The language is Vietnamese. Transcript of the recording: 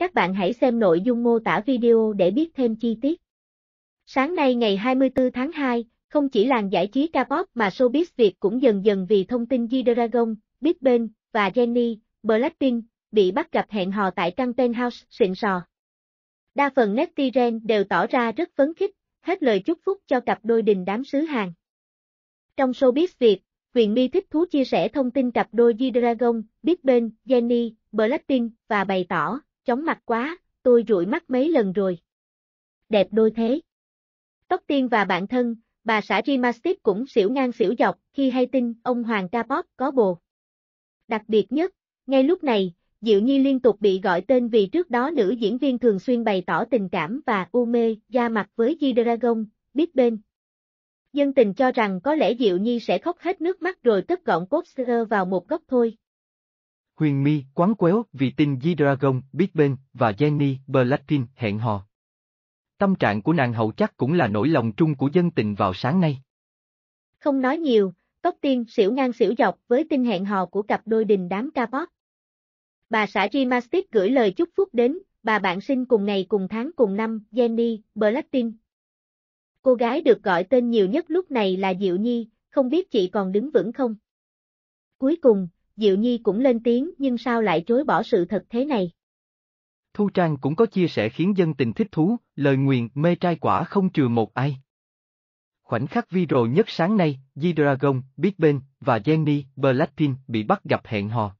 Các bạn hãy xem nội dung mô tả video để biết thêm chi tiết. Sáng nay ngày 24 tháng 2, không chỉ làng giải trí K-pop mà showbiz Việt cũng dần dần vì thông tin G-Dragon, Big Bang và Jennie, Blackpink bị bắt gặp hẹn hò tại căn penthouse xịn sò. Đa phần netizen đều tỏ ra rất phấn khích, hết lời chúc phúc cho cặp đôi đình đám xứ Hàn. Trong showbiz Việt, Quyền My thích thú chia sẻ thông tin cặp đôi G-Dragon, Big Bang, Jennie, Blackpink và bày tỏ chóng mặt quá, tôi rụi mắt mấy lần rồi. Đẹp đôi thế. Tóc tiên và bạn thân, bà xã Rimastip cũng xỉu ngang xỉu dọc khi hay tin ông Hoàng Capop có bồ. Đặc biệt nhất, ngay lúc này, Diệu Nhi liên tục bị gọi tên vì trước đó nữ diễn viên thường xuyên bày tỏ tình cảm và u mê ra mặt với Di Dragon, biết bên. Dân tình cho rằng có lẽ Diệu Nhi sẽ khóc hết nước mắt rồi cất gọn Coaster vào một góc thôi. Huyền Mi, Quán Quéo, Vì Tinh Di Dragon, Big Ben và Jenny Blackpink hẹn hò. Tâm trạng của nàng hậu chắc cũng là nỗi lòng chung của dân tình vào sáng nay. Không nói nhiều, tóc Tiên xỉu ngang xỉu dọc với tin hẹn hò của cặp đôi đình đám ca pop. Bà xã Rimastic gửi lời chúc phúc đến, bà bạn sinh cùng ngày cùng tháng cùng năm, Jenny Blackpink. Cô gái được gọi tên nhiều nhất lúc này là Diệu Nhi, không biết chị còn đứng vững không? Cuối cùng, Diệu Nhi cũng lên tiếng nhưng sao lại chối bỏ sự thật thế này. Thu Trang cũng có chia sẻ khiến dân tình thích thú, lời nguyện mê trai quả không trừ một ai. Khoảnh khắc viral nhất sáng nay, G-Dragon, Big Ben và Jennie Blackpink bị bắt gặp hẹn hò.